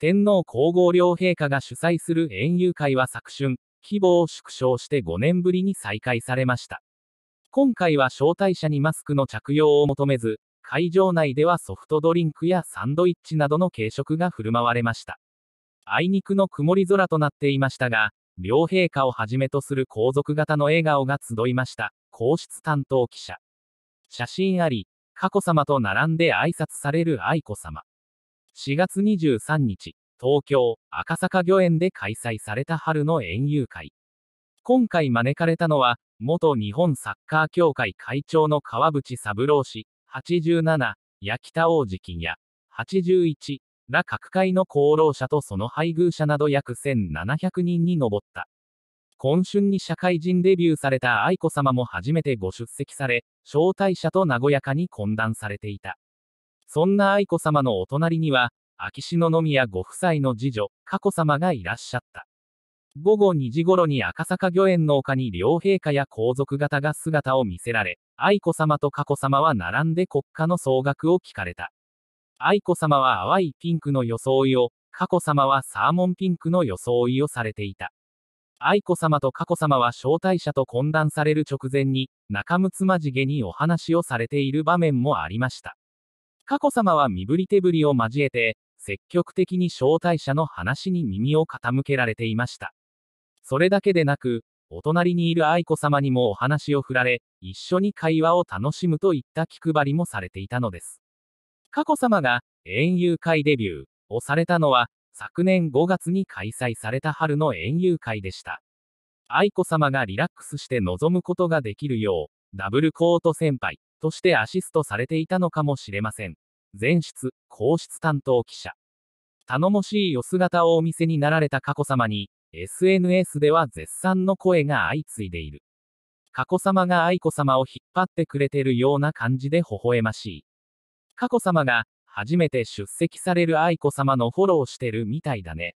天皇皇后両陛下が主催する園遊会は昨春、規模を縮小して5年ぶりに再開されました。今回は招待者にマスクの着用を求めず、会場内ではソフトドリンクやサンドイッチなどの軽食が振る舞われました。あいにくの曇り空となっていましたが、両陛下をはじめとする皇族型の笑顔が集いました、皇室担当記者。写真あり、佳子さまと並んで挨拶される愛子さま。4月23日、東京、赤坂御苑で開催された春の園遊会。今回招かれたのは、元日本サッカー協会会長の川淵三郎氏、87、八北王子金や、81、ら各界の功労者とその配偶者など約1700人に上った。今春に社会人デビューされた愛子さまも初めてご出席され、招待者と和やかに懇談されていた。そんな愛子さまのお隣には、秋篠宮ご夫妻の次女、佳子さまがいらっしゃった。午後2時ごろに赤坂御苑の丘に両陛下や皇族方が姿を見せられ、愛子さまと佳子さまは並んで国家の総額を聞かれた。愛子さまは淡いピンクの装いを、佳子さまはサーモンピンクの装いをされていた。愛子さまと佳子さまは招待者と懇談される直前に、仲睦まじげにお話をされている場面もありました。佳子さまは身振り手振りを交えて、積極的に招待者の話に耳を傾けられていました。それだけでなく、お隣にいる愛子さまにもお話を振られ、一緒に会話を楽しむといった気配りもされていたのです。佳子さまが、園遊会デビューをされたのは、昨年5月に開催された春の園遊会でした。愛子さまがリラックスして臨むことができるよう、ダブルコート先輩としてアシストされていたのかもしれません。前室、皇室担当記者。頼もしいお姿をお見せになられた佳子さまに、SNS では絶賛の声が相次いでいる。佳子さまが愛子さまを引っ張ってくれてるような感じで微笑ましい。佳子さまが、初めて出席される愛子さまのフォローしてるみたいだね。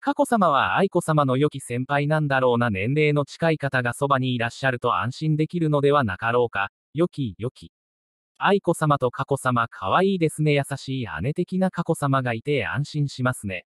佳子さまは愛子さまの良き先輩なんだろうな年齢の近い方がそばにいらっしゃると安心できるのではなかろうか、よきよき。愛子様と佳子様可愛いですね優しい姉的な佳子様がいて安心しますね。